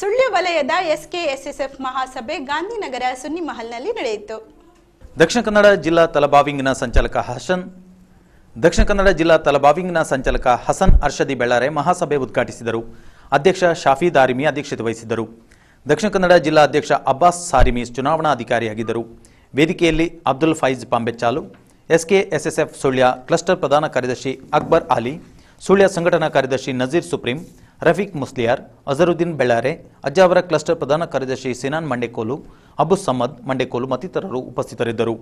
ಸುಳ್ಯ ವಲಯದ ಎಸ್ಕೆಎಸ್ಎಸ್ಎಫ್ ಮಹಾಸಭೆ ಗಾಂಧಿನಗರ ಸುನ್ನಿ ಮಹಲ್ನಲ್ಲಿ ನಡೆಯಿತು ದಕ್ಷಿಣ ಕನ್ನಡ ಜಿಲ್ಲಾ ತಲಬಾವಿಂಗ್ನ ಸಂಚಾಲಕ ಹಸನ್ ದಕ್ಷಿಣ ಕನ್ನಡ ಜಿಲ್ಲಾ ತಲಬಾವಿಂಗ್ನ ಸಂಚಾಲಕ ಹಸನ್ ಅರ್ಷದಿ ಬೆಳ್ಳಾರೆ ಮಹಾಸಭೆ ಉದ್ಘಾಟಿಸಿದರು ಅಧ್ಯಕ್ಷ ಶಾಫೀದ್ ದಾರಿಮಿ ಅಧ್ಯಕ್ಷತೆ ವಹಿಸಿದ್ದರು ದಕ್ಷಿಣ ಕನ್ನಡ ಜಿಲ್ಲಾ ಅಧ್ಯಕ್ಷ ಅಬ್ಬಾಸ್ ಸಾರಿಮಿ ಚುನಾವಣಾಧಿಕಾರಿಯಾಗಿದ್ದರು ವೇದಿಕೆಯಲ್ಲಿ ಅಬ್ದುಲ್ ಫೈಜ್ ಪಾಂಬೆಚ್ಚಾಲು ಎಸ್ಕೆಎಸ್ಎಸ್ಎಫ್ ಸುಳ್ಯ ಕ್ಲಸ್ಟರ್ ಪ್ರಧಾನ ಕಾರ್ಯದರ್ಶಿ ಅಕ್ಬರ್ ಅಲಿ ಸುಳ್ಯ ಸಂಘಟನಾ ಕಾರ್ಯದರ್ಶಿ ನಜೀರ್ ಸುಪ್ರೀಂ ರಫೀಕ್ ಮುಸ್ಲಿಯಾರ್ ಅಜರುದ್ದೀನ್ ಬೆಳ್ಳಾರೆ ಅಜ್ಜಾವರ ಕ್ಲಸ್ಟರ್ ಪ್ರಧಾನ ಕಾರ್ಯದರ್ಶಿ ಸಿನಾನ್ ಮಂಡೆಕೋಲು ಅಬು ಸಮದ್ ಮಂಡೆಕೋಲು ಮತ್ತಿತರರು ಉಪಸ್ಥಿತರಿದ್ದರು